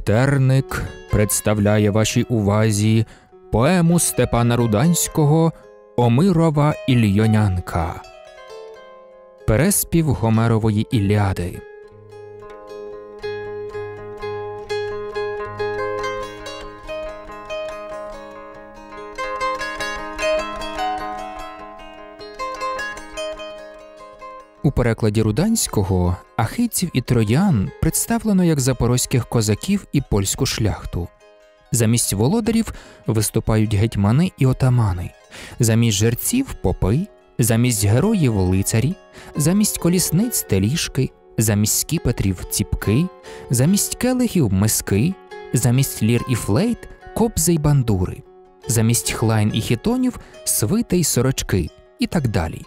Буктерник представляє вашій увазі поему Степана Руданського Омирова Ільйонянка. Переспів Гомерової Іліади. перекладі руданського ахейців і троян представлено як запорозьких козаків і польську шляхту. Замість володарів виступають гетьмани і отамани, замість жерців попи, замість героїв лицарі, замість колісниць теліжки, замість скіпетрів ціпки, замість келихів миски, замість лір і флейт кобзи й бандури, замість хлайн і хітонів свити й сорочки і так далі.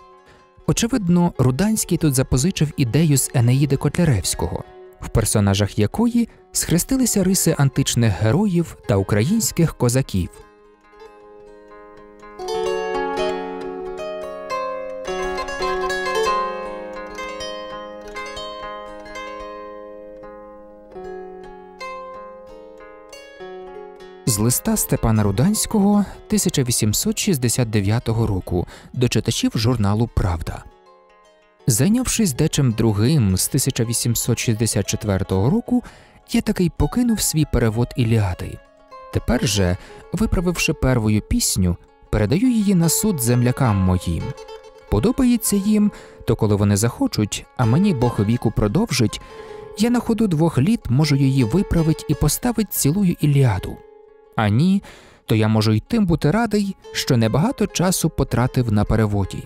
Очевидно, Руданський тут запозичив ідею з Енеїди Котляревського, в персонажах якої схрестилися риси античних героїв та українських козаків. з листа Степана Руданського 1869 року до читачів журналу Правда. Зайнявшись дечим другим з 1864 року, я такий покинув свій перевод Іліади. Тепер же, виправивши первою пісню, передаю її на суд землякам моїм. Подобається їм, то коли вони захочуть, а мені Бог віку продовжить, я на ходу двох літ можу її виправить і поставить цілую Іліаду а ні, то я можу й тим бути радий, що небагато часу потратив на переводі.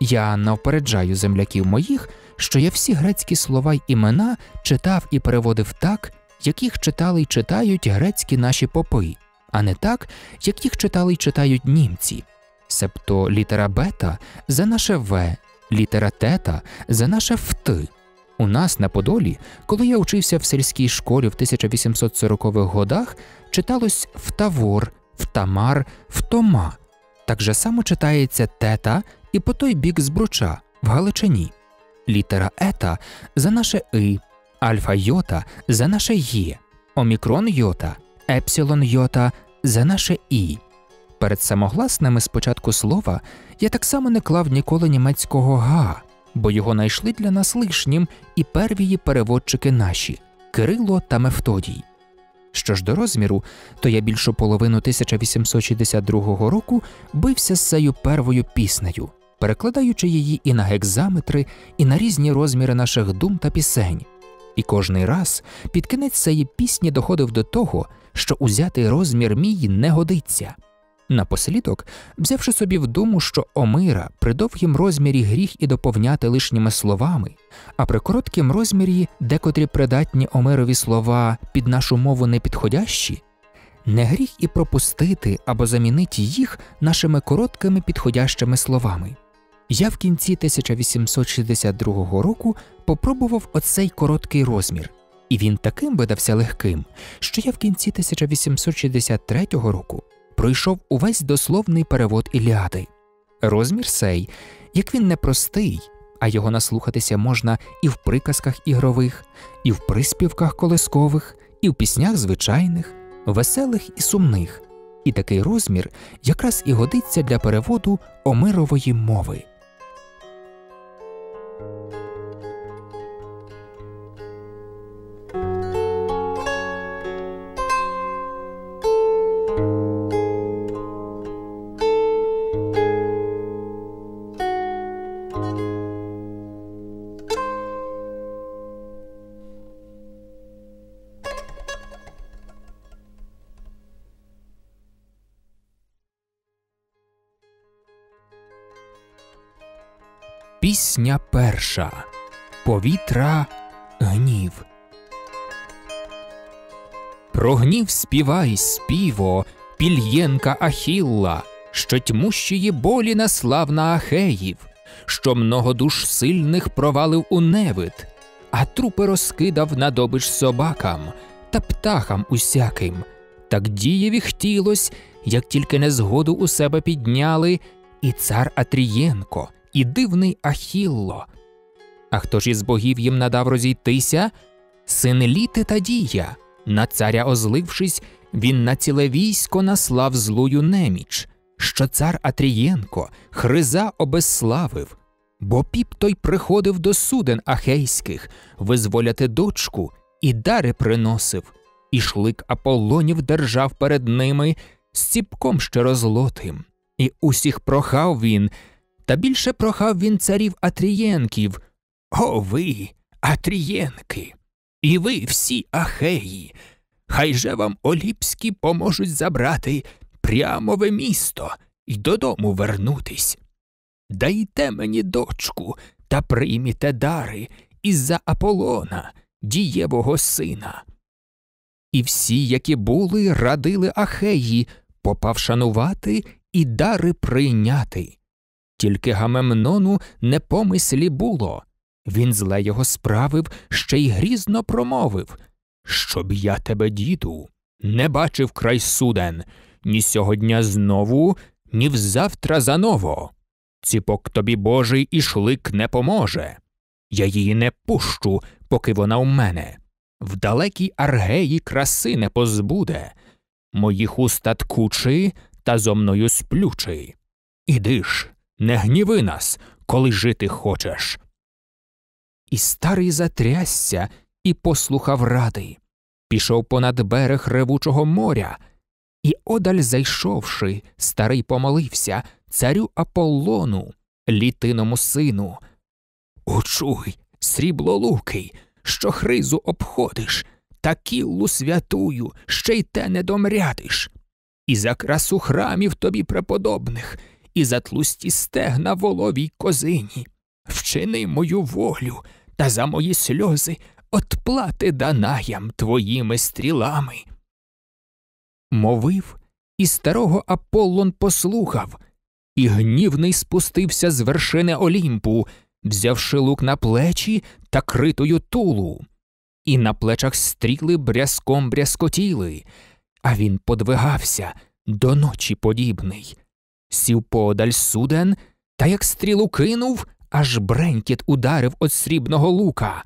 Я навпереджаю земляків моїх, що я всі грецькі слова й імена читав і переводив так, як їх читали й читають грецькі наші попи, а не так, як їх читали й читають німці, себто літера бета за наше В, літера тета за наше фти. У нас на Подолі, коли я учився в сільській школі в 1840-х годах, читалось втавор, втамар, втома. Так же само читається тета і по той бік збруча в Галичині. Літера ета за наше и, альфа йота за наше є, омікрон йота, епсилон йота за наше і. Перед самогласними спочатку слова я так само не клав ніколи німецького га бо його найшли для нас лишнім і первії переводчики наші Кирило та Мефтодій. Що ж до розміру, то я більшу половину 1862 року бився з цією первою піснею, перекладаючи її і на гекзаметри, і на різні розміри наших дум та пісень. І кожний раз під кінець цієї пісні доходив до того, що узятий розмір мій не годиться. Напослідок, взявши собі в думу, що Омира при довгім розмірі гріх і доповняти лишніми словами, а при короткім розмірі декотрі придатні Омирові слова під нашу мову непідходящі, не гріх і пропустити або замінити їх нашими короткими підходящими словами. Я в кінці 1862 року попробував оцей короткий розмір. І він таким видався легким, що я в кінці 1863 року пройшов увесь дословний перевод Іліади. Розмір сей, як він непростий, а його наслухатися можна і в приказках ігрових, і в приспівках колискових, і в піснях звичайних, веселих і сумних. І такий розмір якраз і годиться для переводу омирової мови. Пісня перша Повітра гнів. Про гнів співай співо, пільєнка Ахілла, що тьмущії болі наслав на Ахеїв, що много душ сильних провалив у невид, а трупи розкидав на добич собакам та птахам усяким. Так дієві хтілось, як тільки незгоду у себе підняли, і цар Атрієнко і дивний Ахілло. А хто ж із богів їм надав розійтися? Син літи та дія. На царя озлившись, він на ціле військо наслав злую неміч, що цар Атрієнко Хриза обезславив, бо піп той приходив до суден ахейських визволяти дочку і дари приносив, і шлик Аполлонів держав перед ними з ціпком ще розлотим, і усіх прохав він, та більше прохав він царів Атрієнків О ви, Атрієнки, і ви всі ахеї. Хай же вам оліпські поможуть забрати прямове місто і додому вернутись. Дайте мені дочку та прийміте дари із за Аполлона, дієвого сина. І всі, які були, радили ахеї, попав шанувати і дари прийняти. Тільки Гамемнону не помислі було. Він зле його справив, ще й грізно промовив Щоб я тебе, діду, не бачив край суден, ні сьогодня знову, ні взавтра заново. Ціпок тобі божий і шлик не поможе. Я її не пущу, поки вона у мене. В далекій аргеї краси не позбуде, моїх уста ткучи та зо мною сплючи. Іди ж, не гніви нас, коли жити хочеш. І старий затрясся і послухав ради. Пішов понад берег ревучого моря, і, одаль зайшовши, старий помолився царю Аполлону, літиному сину. Очуй, сріблолукий, що хризу обходиш, та кіллу святую ще й те не домрядиш, і за красу храмів тобі преподобних і затлусті стегна воловій козині. Вчини мою волю та за мої сльози отплати данаям твоїми стрілами. Мовив, і старого Аполлон послухав, і гнівний спустився з вершини Олімпу, взявши лук на плечі та критою тулу, і на плечах стріли брязком брязкотіли, а він подвигався до ночі подібний сів подаль суден та як стрілу кинув, аж бренькіт ударив от срібного лука.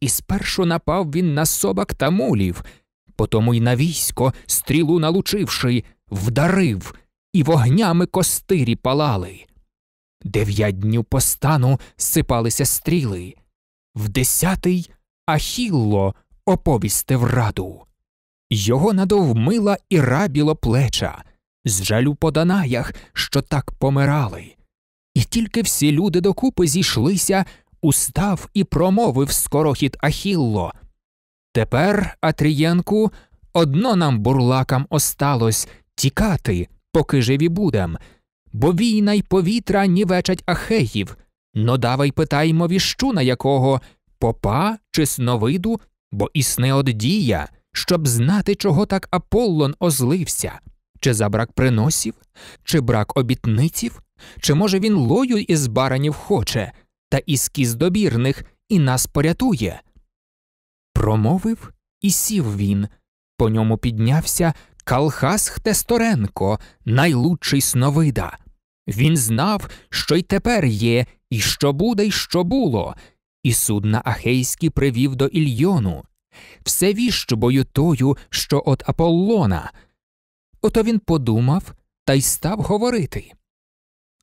І спершу напав він на собак та мулів, потому й на військо, стрілу налучивши, вдарив, і вогнями костирі палали. Дев'ять днів постану сипалися стріли, в десятий Ахілло оповістив раду. Його надовмила і рабіло плеча, з жалю по Данаях, що так помирали. І тільки всі люди докупи зійшлися, устав і промовив скорохід Ахілло. Тепер, Атрієнку, одно нам бурлакам осталось тікати, поки живі будем, бо війна й повітра нівечать ахеїв. Но давай питаймо віщуна якого попа чи сновиду, бо існе од дія, щоб знати, чого так Аполлон озлився. Чи забрак приносів, чи брак обітниців, чи, може, він лою із баранів хоче, та із кіз добірних і нас порятує? Промовив і сів він. По ньому піднявся Калхас Хтесторенко, найлучший сновида. Він знав, що й тепер є, і що буде, і що було, і судна Ахейські привів до Ільйону. Все віщ бою тою, що от Аполлона. Ото він подумав та й став говорити.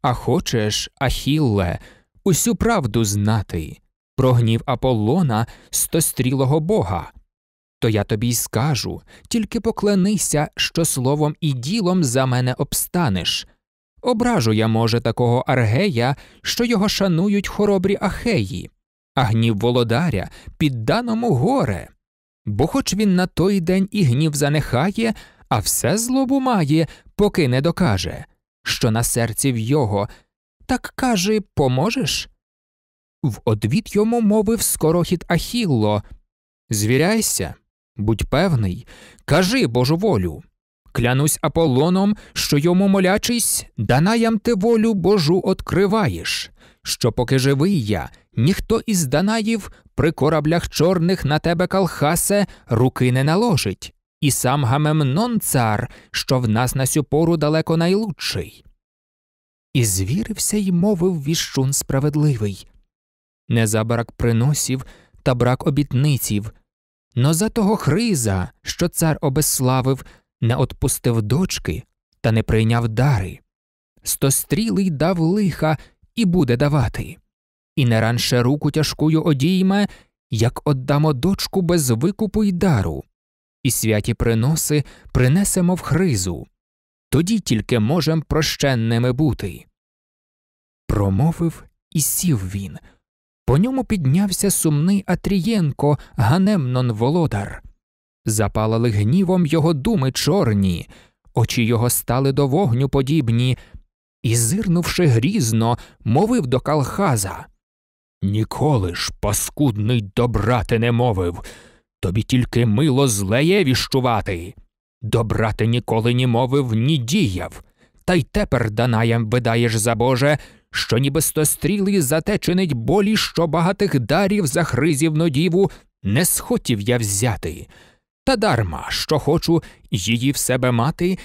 А хочеш, Ахілле, усю правду знати про гнів Аполлона стострілого бога. То я тобі й скажу тільки поклянися, що словом і ділом за мене обстанеш. Ображу я, може, такого Аргея, що його шанують хоробрі Ахеї, а гнів володаря підданому горе. Бо хоч він на той день і гнів занехає, а все злобу має, поки не докаже, що на серці в його. Так каже, поможеш? В одвід йому мовив скорохід Ахілло Звіряйся, будь певний, кажи Божу волю. Клянусь Аполлоном, що йому молячись, Данаям ти волю Божу откриваєш, що, поки живий я, ніхто із Данаїв при кораблях чорних на тебе, Калхасе, руки не наложить і сам Гамемнон цар, що в нас на сю пору далеко найлучший. І звірився й мовив віщун справедливий не за брак приносів та брак обітниців, но за того Хриза, що цар обеславив, не отпустив дочки та не прийняв дари. Стострілий дав лиха і буде давати, і не ранше руку тяжкую одійме, як оддамо дочку без викупу й дару і святі приноси принесемо в Хризу, тоді тільки можем прощенними бути. Промовив і сів він. По ньому піднявся сумний Атрієнко, Ганемнон Володар. Запалали гнівом його думи чорні, очі його стали до вогню подібні, і, зирнувши грізно, мовив до Калхаза Ніколи ж, паскудний добрати не мовив. Тобі тільки мило злеє віщувати. Добра ти ніколи ні мовив, ні діяв, та й тепер данаям видаєш за Боже, що ніби стострілий за чинить болі, що багатих дарів за хризівну діву не схотів я взяти. Та дарма, що хочу її в себе мати,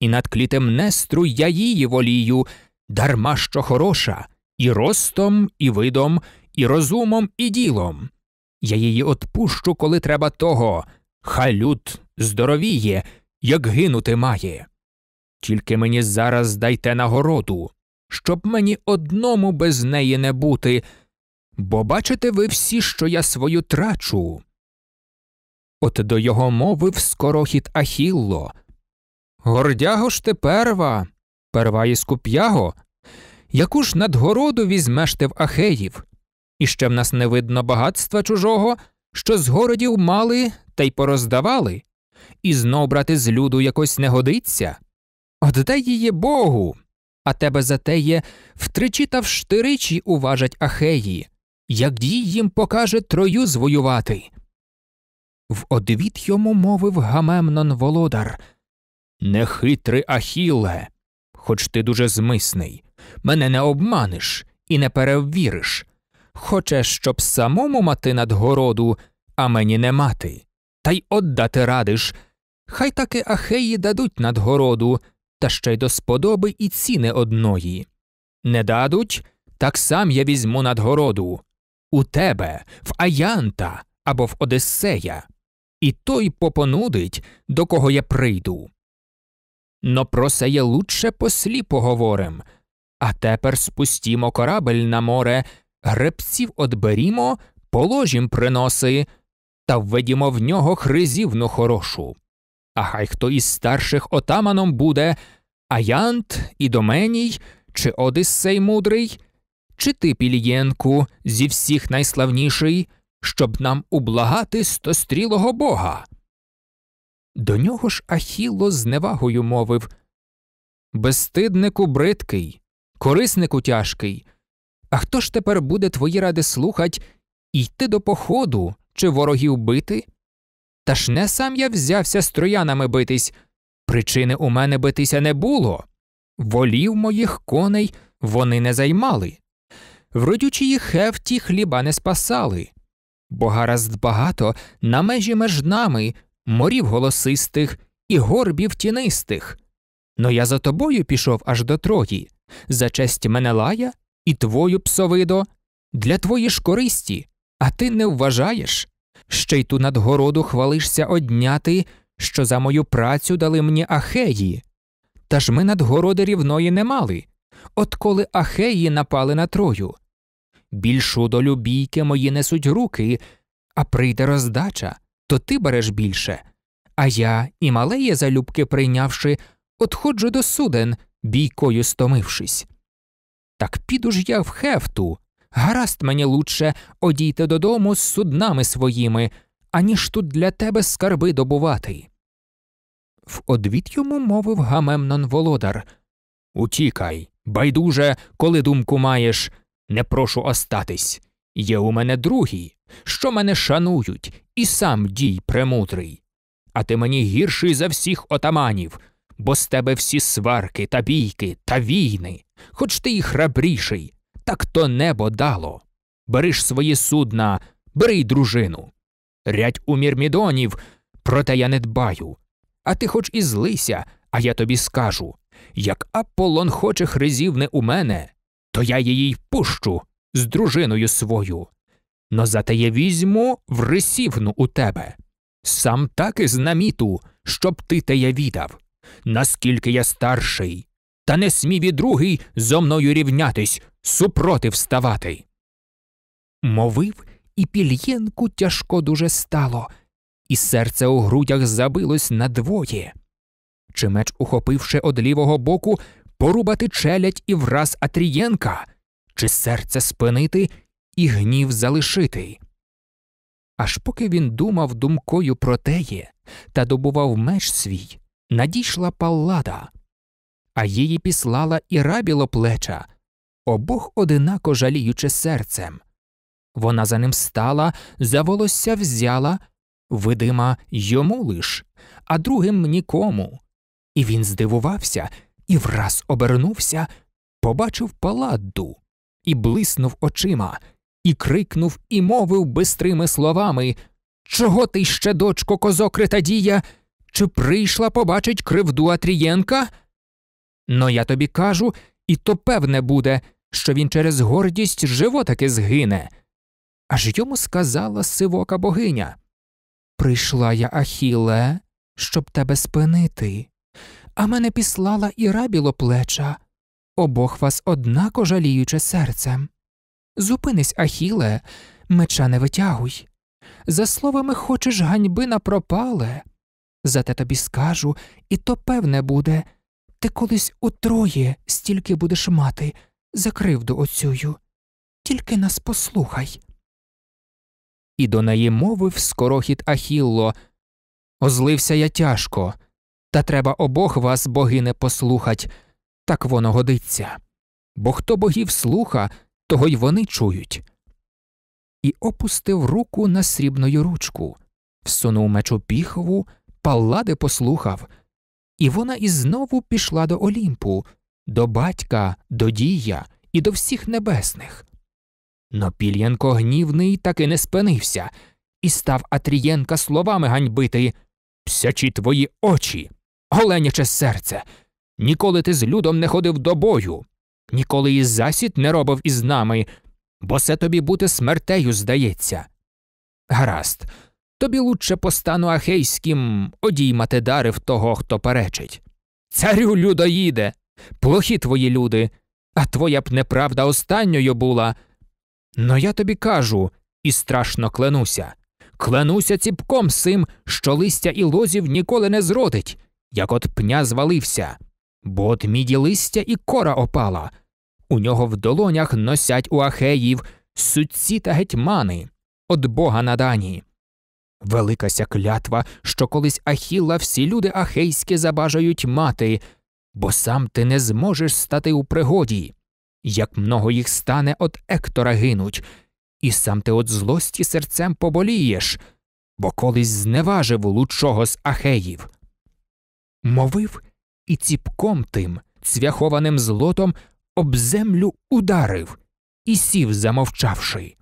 і над клітем нестру я її волію, дарма що хороша, і ростом, і видом, і розумом, і ділом. Я її отпущу, коли треба того. Халют здоровіє, як гинути має. Тільки мені зараз дайте нагороду, щоб мені одному без неї не бути, бо бачите ви всі, що я свою трачу. От до його мовив скорохід Ахілло. Гордяго ж ти перва, перва і Яку ж надгороду візьмеш ти в Ахеїв? і ще в нас не видно багатства чужого, що з городів мали та й пороздавали, і знов брати з люду якось не годиться. Отдай її Богу, а тебе за теє втричі та вштиричі уважать ахеї, як дій їм покаже трою звоювати. В одвіт йому мовив Гамемнон Володар Нехитрий Ахіле, хоч ти дуже змисний, мене не обманеш і не перевіриш. Хоче, щоб самому мати надгороду, а мені не мати, та й оддати радиш. Хай таки ахеї дадуть надгороду, та ще й до сподоби і ціни одної. Не дадуть, так сам я візьму надгороду у тебе, в Аянта або в Одиссея, і той попонудить, до кого я прийду. Но про сеє лучше послі поговорим, а тепер спустімо корабель на море. Гребців одберімо, положім приноси, та введімо в нього хризівну хорошу. А хай хто із старших отаманом буде Аянт, Ідоменій, чи Одиссей мудрий, чи ти, Пілієнку, зі всіх найславніший, щоб нам ублагати стострілого бога. До нього ж Ахіло з невагою мовив Безстиднику бридкий, кориснику тяжкий. А хто ж тепер буде твої ради слухать і йти до походу чи ворогів бити? Та ж не сам я взявся з троянами битись. Причини у мене битися не було. Волів моїх коней вони не займали. В родючій хефті хліба не спасали, бо гаразд багато на межі меж нами морів голосистих і горбів тінистих. Но я за тобою пішов аж до Трої, за честь мене лая і твою псовидо, для твої ж користі, а ти не вважаєш. Ще й ту надгороду хвалишся одняти, що за мою працю дали мені ахеї. Та ж ми надгороди рівної не мали, от коли ахеї напали на Трою. Більшу долю бійки мої несуть руки, а прийде роздача, то ти береш більше. А я і малеє залюбки прийнявши, отходжу до суден, бійкою стомившись. Так піду ж я в хефту. Гаразд мені лучше одійти додому з суднами своїми, аніж тут для тебе скарби добувати. В одвіт йому мовив Гамемнон володар Утікай, байдуже, коли думку маєш, не прошу остатись. Є у мене другі, що мене шанують, і сам дій премудрий. А ти мені гірший за всіх отаманів бо з тебе всі сварки та бійки та війни, хоч ти й храбріший, так то небо дало. Бериш свої судна, бери й дружину. Рядь у мірмідонів, проте я не дбаю. А ти хоч і злися, а я тобі скажу як Аполлон хоче хризівне у мене, то я її й пущу з дружиною свою. Но зате я візьму в рисівну у тебе. Сам так і з наміту, щоб ти те я віддав наскільки я старший, та не смів і другий зо мною рівнятись, супротив ставати. Мовив і пільєнку тяжко дуже стало, і серце у грудях забилось надвоє. чи меч, ухопивши од лівого боку, порубати челядь і враз Атрієнка, чи серце спинити і гнів залишити. Аж поки він думав думкою про теє та добував меч свій, надійшла паллада, а її післала і рабіло плеча, обох одинако жаліючи серцем. Вона за ним стала, за волосся взяла, видима, йому лиш, а другим нікому. І він здивувався і враз обернувся, побачив паладду, і блиснув очима, і крикнув і мовив бистрими словами Чого ти ще, дочко, козокрита дія? чи прийшла побачить кривду Атрієнка? Но я тобі кажу, і то певне буде, що він через гордість живо таки згине. Аж йому сказала сивока богиня Прийшла я, Ахіле, щоб тебе спинити, а мене післала і рабіло плеча, обох вас однако жаліюче серцем. Зупинись, Ахіле, меча не витягуй. За словами хочеш ганьби на пропале, Зате тобі скажу, і то певне буде. Ти колись утроє стільки будеш мати, за кривду оцюю. Тільки нас послухай. І до неї мовив скорохід Ахілло Озлився я тяжко, та треба обох вас, богине, послухать, так воно годиться. Бо хто богів слуха, того й вони чують. І опустив руку на срібною ручку, всунув меч у піхову. Паллади послухав, і вона і знову пішла до Олімпу, до батька, до дія і до всіх небесних. Но Пільянко гнівний таки не спинився і став Атрієнка словами ганьбити Псячі твої очі, оленяче серце. Ніколи ти з людом не ходив до бою, ніколи і засід не робив із нами, бо це тобі бути смертею здається. Гаразд, тобі лучше постану ахейським одіймати дари в того, хто перечить. Царю людоїде, плохі твої люди, а твоя б неправда останньою була. Но я тобі кажу і страшно клянуся. Клянуся ціпком сим, що листя і лозів ніколи не зродить, як от пня звалився, бо от міді листя і кора опала. У нього в долонях носять у ахеїв судці та гетьмани, от бога на надані. Великася клятва, що колись Ахіла всі люди ахейські забажають мати, бо сам ти не зможеш стати у пригоді, як много їх стане от Ектора гинуть, і сам ти от злості серцем поболієш, бо колись зневажив лучого з ахеїв. Мовив і ціпком тим, цвяхованим злотом, об землю ударив і сів, замовчавши.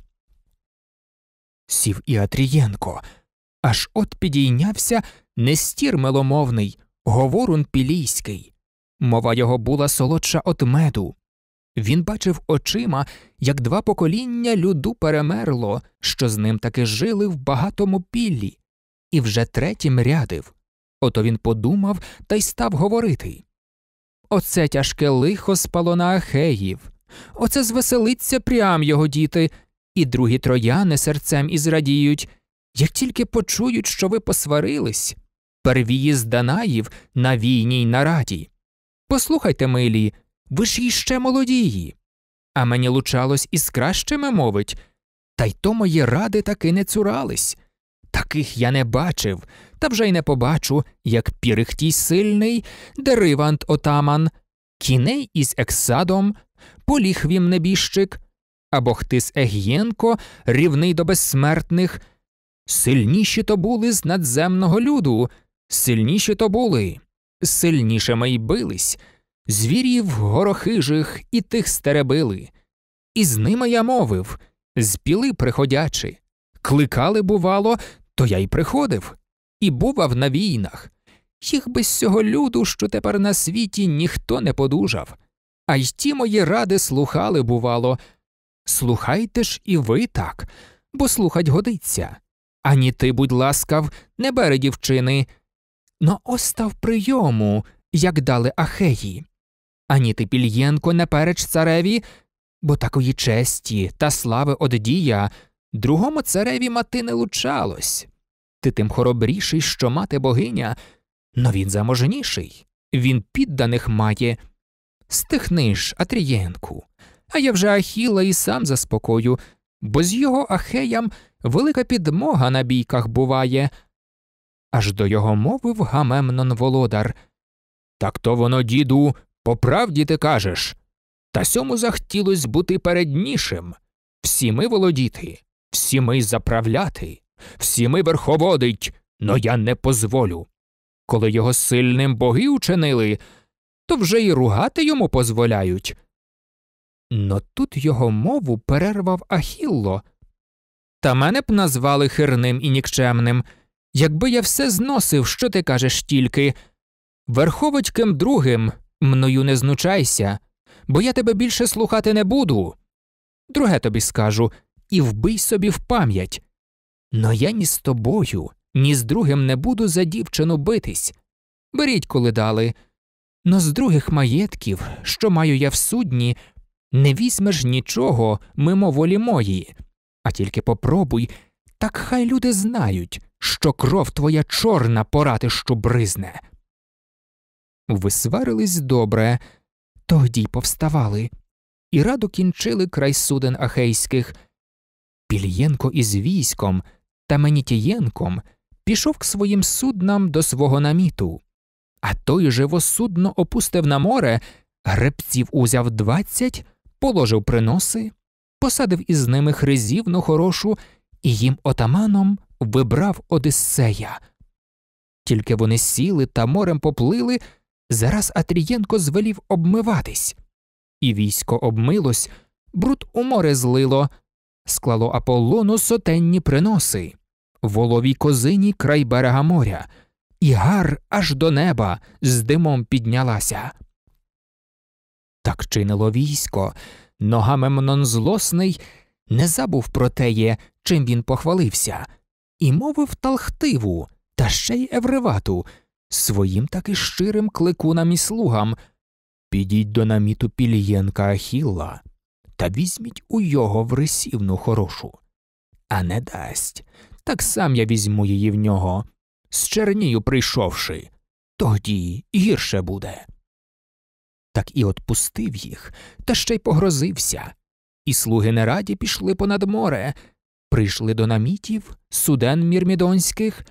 Сів і Атрієнко аж от підійнявся нестір миломовний, говорун пілійський. Мова його була солодша от меду. Він бачив очима, як два покоління люду перемерло, що з ним таки жили в багатому піллі, і вже третім рядив. Ото він подумав та й став говорити. Оце тяжке лихо спало на Ахеїв, оце звеселиться прям його діти, і другі трояни серцем ізрадіють. Як тільки почують, що ви посварились, первії з Данаїв на війні й на раді. Послухайте, милі, ви ж іще молодії. А мені лучалось із кращими мовить, та й то мої ради таки не цурались. Таких я не бачив, та вже й не побачу, як пірихтій сильний, деривант отаман, кіней із ексадом, поліхвім вім небіжчик, або хтис Ег'єнко, рівний до безсмертних. Сильніші то були з надземного люду, сильніші то були, сильніше ми й бились, звірів горохижих і тих стеребили. І з ними я мовив спіли приходячи. Кликали, бувало, то я й приходив, і бував на війнах. Їх без цього люду, що тепер на світі ніхто не подужав. А й ті мої ради слухали, бувало. Слухайте ж і ви так, бо слухать годиться ані ти, будь ласкав, не бери дівчини. Но остав прийому, як дали Ахеї. Ані ти Пільєнко переч цареві, бо такої честі та слави оддія другому цареві мати не лучалось. Ти тим хоробріший, що мати богиня, но він заможніший, він підданих має. Стихни ж, Атрієнку, а я вже Ахіла і сам заспокою, бо з його ахеям велика підмога на бійках буває. Аж до його мовив Гамемнон Володар. Так то воно, діду, по правді ти кажеш. Та сьому захтілось бути переднішим. Всі ми володіти, всі ми заправляти, всі ми верховодить, но я не позволю. Коли його сильним боги учинили, то вже й ругати йому дозволяють. Но тут його мову перервав Ахілло, та мене б назвали хирним і нікчемним. Якби я все зносив, що ти кажеш тільки. Верховочким другим мною не знучайся, бо я тебе більше слухати не буду. Друге тобі скажу і вбий собі в пам'ять. Но я ні з тобою, ні з другим не буду за дівчину битись. Беріть, коли дали. Но з других маєтків, що маю я в судні, не візьмеш нічого мимо волі мої. А тільки попробуй, так хай люди знають, що кров твоя чорна поратищу бризне. Висварились добре, тоді повставали, і радо кінчили край суден ахейських. Пільєнко із військом та Менітієнком пішов к своїм суднам до свого наміту, а той живосудно опустив на море, гребців узяв двадцять, положив приноси посадив із ними хризівну хорошу і їм отаманом вибрав Одиссея. Тільки вони сіли та морем поплили, зараз Атрієнко звелів обмиватись, і військо обмилось, бруд у море злило, склало Аполлону сотенні приноси, воловій козині край берега моря, і гар аж до неба з димом піднялася. Так чинило військо, Ногамемнон злосний не забув про теє, чим він похвалився, і мовив талхтиву та ще й евревату своїм таки щирим кликунам і слугам Підіть до наміту пілієнка Ахілла та візьміть у його врисівну хорошу. А не дасть. Так сам я візьму її в нього, з чернію прийшовши, тоді гірше буде так і отпустив їх, та ще й погрозився. І слуги нераді пішли понад море, прийшли до намітів, суден мірмідонських.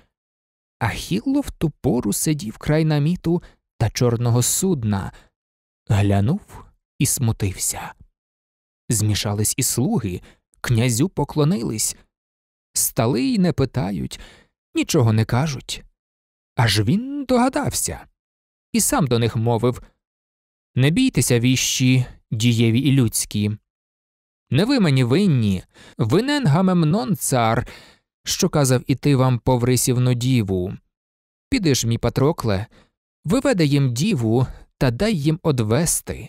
А Хілло в ту пору сидів край наміту та чорного судна, глянув і смутився. Змішались і слуги, князю поклонились, стали й не питають, нічого не кажуть. Аж він догадався і сам до них мовив не бійтеся віщі, дієві і людські. Не ви мені винні, винен гамемнон цар, що казав іти вам поврисівну діву. Піди ж, мій Патрокле, виведе їм діву та дай їм одвести.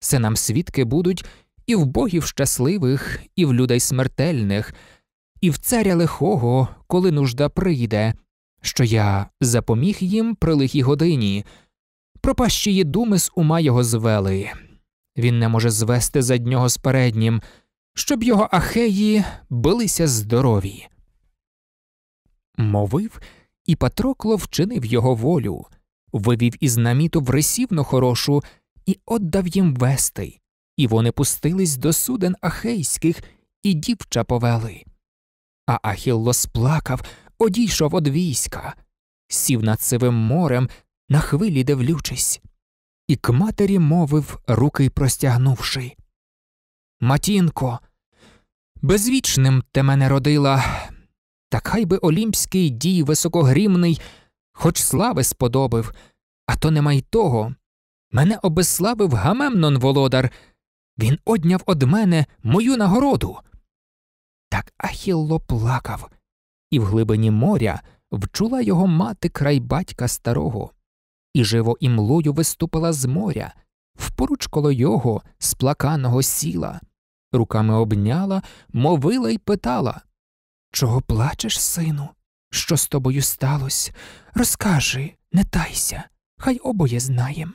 Се нам свідки будуть і в богів щасливих, і в людей смертельних, і в царя лихого, коли нужда прийде, що я запоміг їм при лихій годині пропащі думи з ума його звели. Він не може звести за днього з переднім, щоб його ахеї билися здорові. Мовив, і Патрокло вчинив його волю, вивів із наміту в ресівно хорошу і отдав їм вести, і вони пустились до суден ахейських і дівча повели. А Ахілло сплакав, одійшов од війська, сів над сивим морем на хвилі дивлючись, і к матері мовив, руки простягнувши. Матінко, безвічним ти мене родила, так хай би олімпський дій високогрімний, хоч слави сподобив, а то нема й того. Мене обеславив гамемнон володар, він одняв од мене мою нагороду. Так Ахілло плакав, і в глибині моря вчула його мати край батька старого і живо і млою виступила з моря, впоруч коло його сплаканого сіла, руками обняла, мовила й питала Чого плачеш, сину? Що з тобою сталося? Розкажи, не тайся, хай обоє знаєм.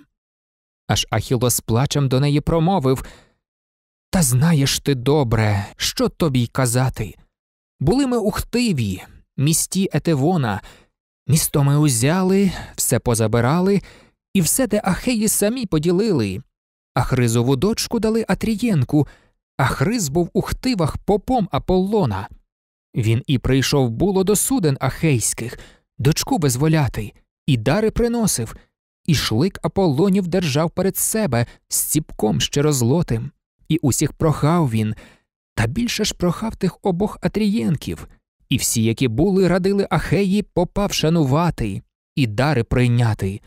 Аж Ахіло з плачем до неї промовив Та знаєш ти добре, що тобі й казати? Були ми у Хтиві, місті Етевона, Місто ми узяли, все позабирали, і все те Ахеї самі поділили. А Хризову дочку дали Атрієнку, а Хриз був у хтивах попом Аполлона. Він і прийшов було до суден ахейських, дочку визволяти, і дари приносив, і шлик Аполлонів держав перед себе з ціпком ще розлотим, і усіх прохав він, та більше ж прохав тих обох Атрієнків. І всі, які були, радили Ахеї попав шанувати і дари прийняти.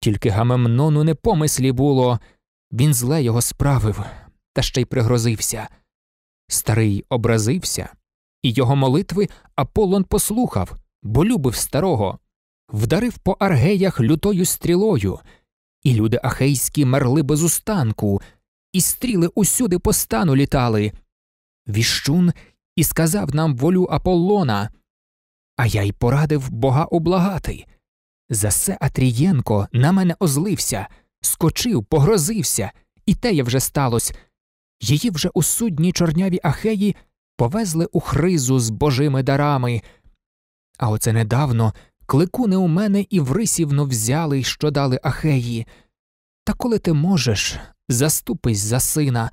Тільки Гамемнону не помислі було він зле його справив, та ще й пригрозився. Старий образився, і його молитви Аполлон послухав, бо любив старого, вдарив по аргеях лютою стрілою, і люди ахейські мерли без устанку, і стріли усюди по стану літали. Віщун і сказав нам волю Аполлона, а я й порадив бога облагати. За це Атрієнко на мене озлився, скочив, погрозився, і теє вже сталося. Її вже у судні чорняві ахеї повезли у хризу з божими дарами. А оце недавно кликуни у мене і врисівно взяли, що дали ахеї. Та коли ти можеш, заступись за сина,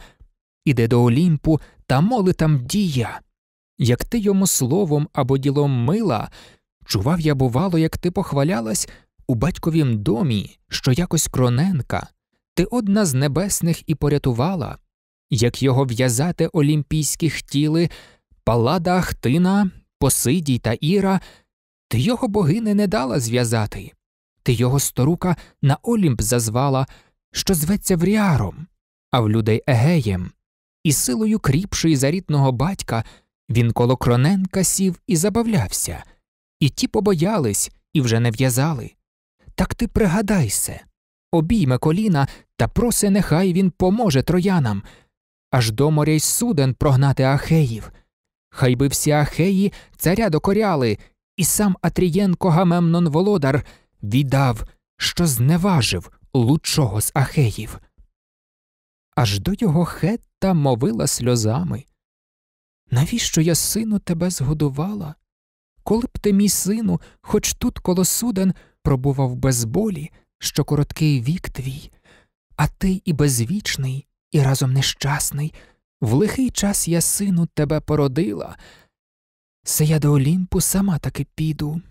іди до Олімпу та моли там дія як ти йому словом або ділом мила, чував я, бувало, як ти похвалялась у батьковім домі, що якось кроненка, ти одна з небесних і порятувала, як його в'язати олімпійські хтіли, палада Ахтина, Посидій та Іра, ти його богини не дала зв'язати, ти його сторука на Олімп зазвала, що зветься Вріаром, а в людей Егеєм, і силою кріпший за рідного батька. Він коло кроненка сів і забавлявся, і ті побоялись і вже не в'язали. Так ти пригадайся обійме коліна та просе, нехай він поможе троянам, аж до моря й суден прогнати ахеїв. Хай би всі ахеї царя докоряли, і сам Атрієнко Гамемнон Володар віддав, що зневажив лучшого з ахеїв. Аж до його хетта мовила сльозами. Навіщо я, сину, тебе згодувала? Коли б ти, мій сину, хоч тут коло суден пробував без болі, що короткий вік твій, а ти і безвічний, і разом нещасний, в лихий час я, сину, тебе породила, се я до Олімпу сама таки піду,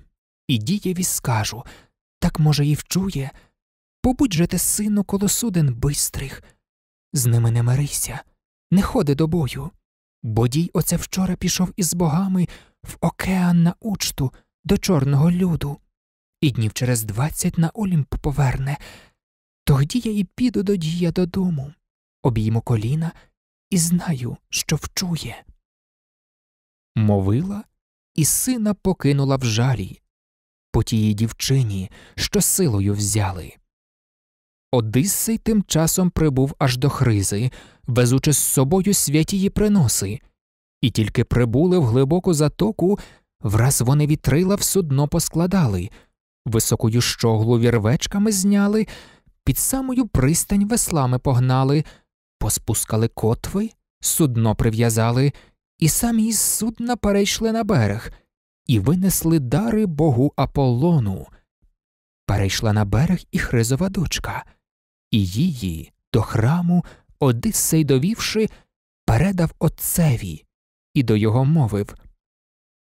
і дієві скажу так, може, і вчує. Побудь же ти, сину, коло суден бистрих, з ними не мирися, не ходи до бою. Бодій оце вчора пішов із богами в океан на учту до чорного люду, і днів через двадцять на Олімп поверне. Тоді я і піду до дія додому, обійму коліна і знаю, що вчує. Мовила і сина покинула в жалі по тієї дівчині, що силою взяли. Одиссей тим часом прибув аж до Хризи везучи з собою святії приноси, і тільки прибули в глибоку затоку, враз вони вітрила в судно поскладали, високою щоглу вірвечками зняли, під самою пристань веслами погнали, поспускали котви, судно прив'язали, і самі із судна перейшли на берег, і винесли дари богу Аполлону. Перейшла на берег і Хризова дочка, і її до храму Одиссей, довівши, передав отцеві і до його мовив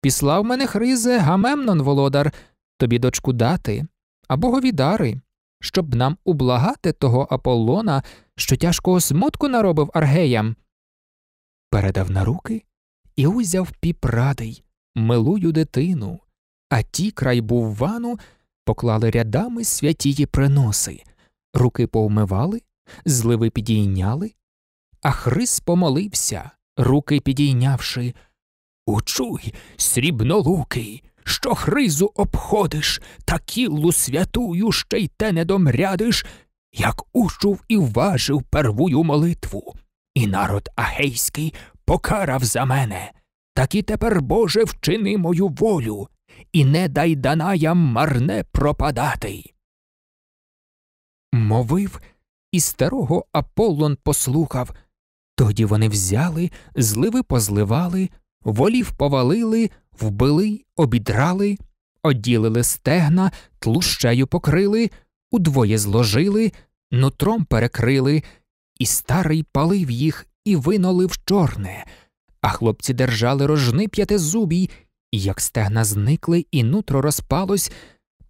Післав мене Хризе Гамемнон, володар, тобі дочку дати, а богові дари, щоб нам ублагати того Аполлона, що тяжкого смутку наробив аргеям. Передав на руки і узяв піпрадий, милую дитину, а ті край був вану поклали рядами святії приноси, руки повмивали Зливи підійняли, а Хрис помолився, руки підійнявши. Учуй, срібнолукий, що хризу обходиш, та кіллу святую ще й те не домрядиш, як учув і важив первую молитву. І народ Агейський покарав за мене. Так і тепер, Боже, вчини мою волю, і не дай Данаям марне пропадати. Мовив і старого Аполлон послухав. Тоді вони взяли, зливи позливали, волів повалили, вбили, обідрали, оділили стегна, тлущею покрили, удвоє зложили, нутром перекрили, і старий палив їх і винолив чорне, а хлопці держали рожни п'ятизубій, і як стегна зникли і нутро розпалось,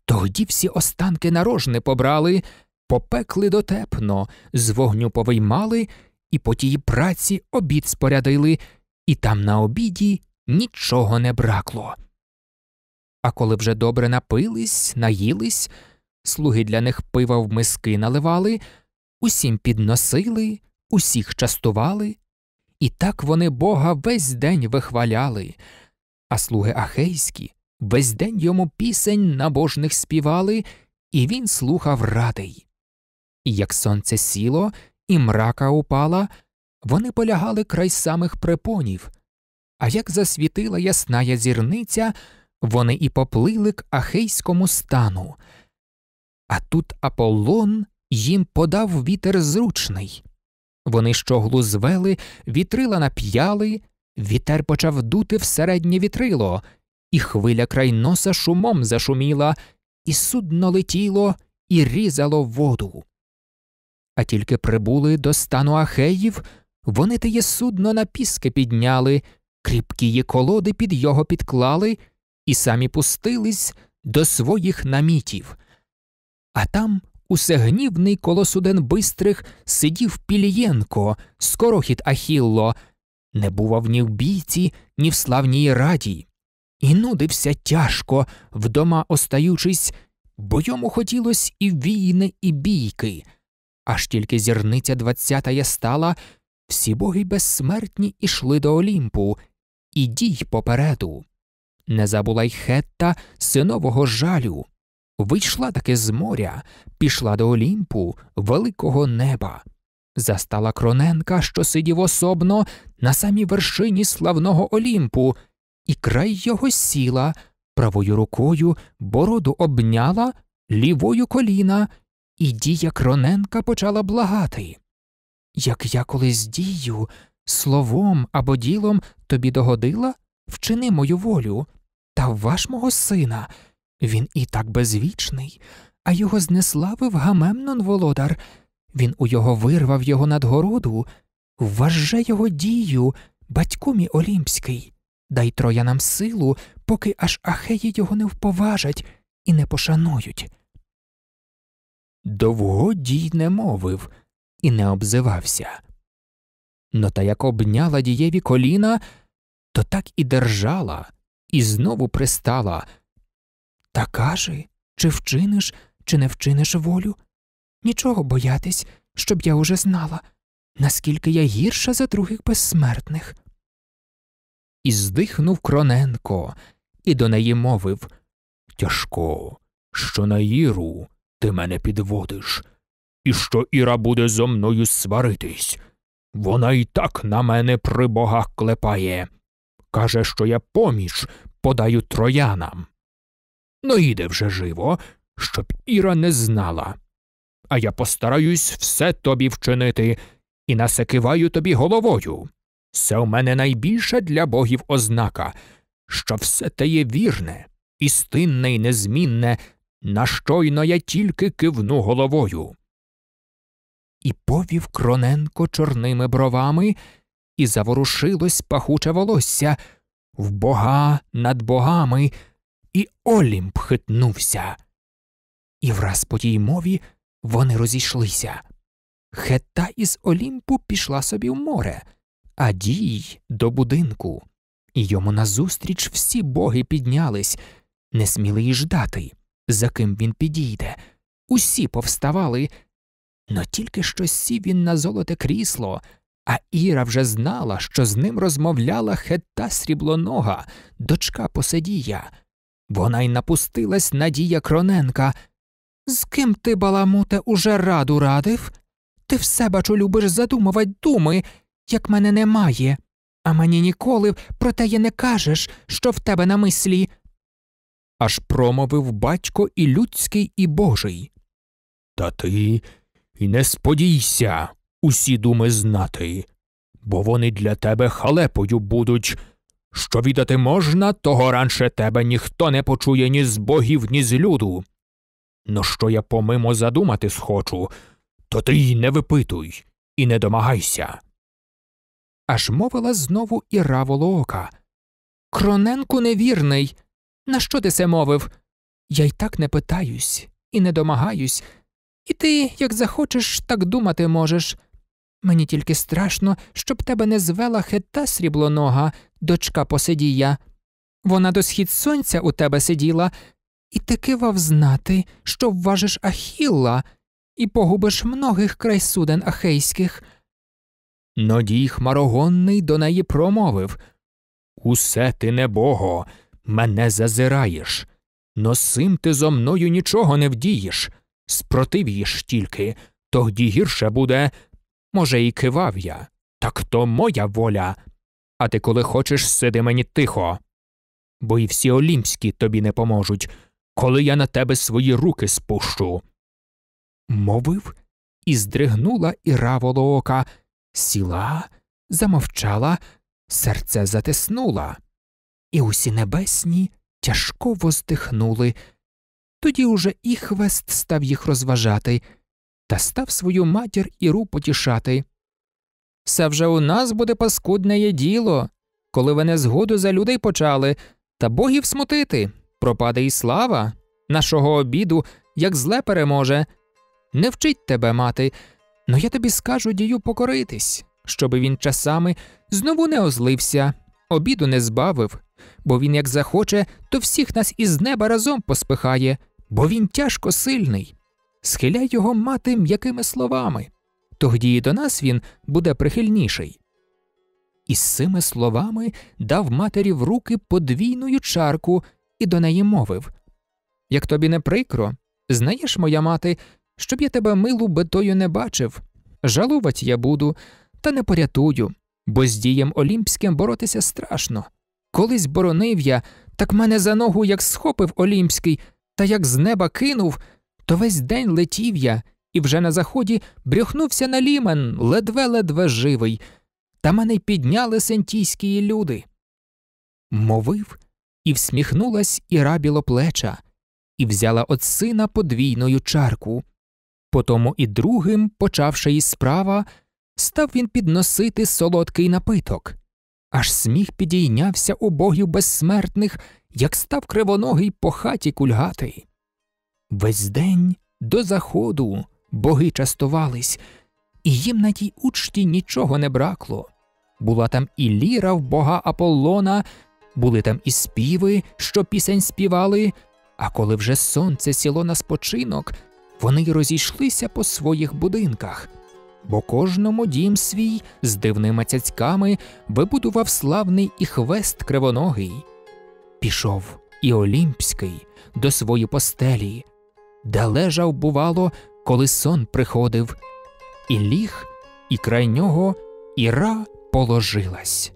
тоді всі останки нарожне побрали попекли дотепно, з вогню повиймали, і по тій праці обід спорядили, і там на обіді нічого не бракло. А коли вже добре напились, наїлись, слуги для них пива в миски наливали, усім підносили, усіх частували, і так вони бога весь день вихваляли, а слуги ахейські весь день йому пісень набожних співали, і він слухав радий. І як сонце сіло, і мрака упала, вони полягали край самих препонів, а як засвітила ясная зірниця, вони і поплили к ахейському стану. А тут Аполлон їм подав вітер зручний. Вони щоглу звели, вітрила нап'яли, вітер почав дути в середнє вітрило, і хвиля край носа шумом зашуміла, і судно летіло, і різало воду. А тільки прибули до стану Ахеїв, вони тиє судно на піски підняли, кріпкії колоди під його підклали і самі пустились до своїх намітів. А там усегнівний, гнівний коло суден бистрих сидів Пілієнко, скорохід Ахілло, не бував ні в бійці, ні в славній раді, і нудився тяжко, вдома остаючись, бо йому хотілось і війни, і бійки. Аж тільки зірниця двадцятая стала, всі боги безсмертні ішли до Олімпу, і дій попереду. Не забула й Хетта синового жалю. Вийшла таки з моря, пішла до Олімпу, великого неба. Застала Кроненка, що сидів особно на самій вершині славного Олімпу, і край його сіла, правою рукою бороду обняла, лівою коліна і дія Кроненка почала благати. Як я колись дію, словом або ділом тобі догодила, вчини мою волю, та ваш мого сина. Він і так безвічний, а його знеславив Гамемнон володар. Він у його вирвав його надгороду. Вваже його дію, батьку мій Олімпський, дай троянам силу, поки аж ахеї його не вповажать і не пошанують. Довгодій не мовив і не обзивався. Но та як обняла дієві коліна, то так і держала, і знову пристала. Та каже, чи вчиниш, чи не вчиниш волю? Нічого боятись, щоб я уже знала, наскільки я гірша за других безсмертних. І здихнув Кроненко, і до неї мовив Тяжко, що на Іру ти мене підводиш, і що Іра буде зо мною сваритись. Вона і так на мене при богах клепає. Каже, що я поміч подаю троянам. Ну іде вже живо, щоб Іра не знала. А я постараюсь все тобі вчинити і насекиваю тобі головою. Це у мене найбільша для богів ознака, що все те є вірне, істинне і незмінне на щойно я тільки кивну головою. І повів Кроненко чорними бровами, і заворушилось пахуче волосся в бога над богами, і Олімп хитнувся. І враз по тій мові вони розійшлися. Хета із Олімпу пішла собі в море, а дій до будинку, і йому назустріч всі боги піднялись, не сміли й ждати за ким він підійде. Усі повставали. Но тільки що сів він на золоте крісло, а Іра вже знала, що з ним розмовляла хета сріблонога, дочка Посадія. Вона й напустилась Надія Кроненка. З ким ти, баламуте, уже раду радив? Ти все, бачу, любиш задумувати думи, як мене немає, а мені ніколи про те не кажеш, що в тебе на мислі аж промовив батько і людський, і божий. Та ти і не сподійся усі думи знати, бо вони для тебе халепою будуть. Що відати можна, того ранше тебе ніхто не почує ні з богів, ні з люду. Но що я помимо задумати схочу, то ти й не випитуй і не домагайся. Аж мовила знову і раволоока. Кроненку невірний, на що ти це мовив? Я й так не питаюсь і не домагаюсь, і ти, як захочеш, так думати можеш. Мені тільки страшно, щоб тебе не звела хета сріблонога, дочка посидія. Вона до схід сонця у тебе сиділа, і ти кивав знати, що вважиш Ахілла, і погубиш многих край суден ахейських. Нодій хмарогонний до неї промовив Усе ти не бого, мене зазираєш. Носим ти зо мною нічого не вдієш. Спротив'їш тільки, тогді гірше буде. Може, і кивав я, так то моя воля. А ти, коли хочеш, сиди мені тихо. Бо і всі олімські тобі не поможуть, коли я на тебе свої руки спущу. Мовив і здригнула іра волоока, сіла, замовчала, серце затиснула і усі небесні тяжко воздихнули. Тоді уже і хвест став їх розважати та став свою матір Іру потішати. Це вже у нас буде паскудне є діло, коли ви незгоду за людей почали, та богів смутити, пропаде і слава, нашого обіду, як зле переможе. Не вчить тебе, мати, но я тобі скажу дію покоритись, щоби він часами знову не озлився, обіду не збавив, бо він як захоче, то всіх нас із неба разом поспихає, бо він тяжко сильний. Схиляй його мати м'якими словами, тоді і до нас він буде прихильніший. І з цими словами дав матері в руки подвійну чарку і до неї мовив Як тобі не прикро, знаєш, моя мати, щоб я тебе милу битою не бачив, жалувати я буду, та не порятую, бо з дієм олімпським боротися страшно. Колись боронив я, так мене за ногу як схопив Олімський, та як з неба кинув, то весь день летів я і вже на заході брюхнувся на лімен, ледве-ледве живий, та мене підняли сентійські люди. Мовив і всміхнулась іра білоплеча, і взяла от сина подвійною чарку. Потому і другим, почавши із справа, став він підносити солодкий напиток. Аж сміх підійнявся у богів безсмертних, як став кривоногий по хаті кульгатий. Весь день до заходу боги частувались, і їм на тій учті нічого не бракло. Була там і ліра в бога Аполлона, були там і співи, що пісень співали, а коли вже сонце сіло на спочинок, вони розійшлися по своїх будинках бо кожному дім свій з дивними цяцьками вибудував славний і хвест кривоногий. Пішов і Олімпський до своєї постелі, де лежав, бувало, коли сон приходив, і ліг, і край нього іра положилась.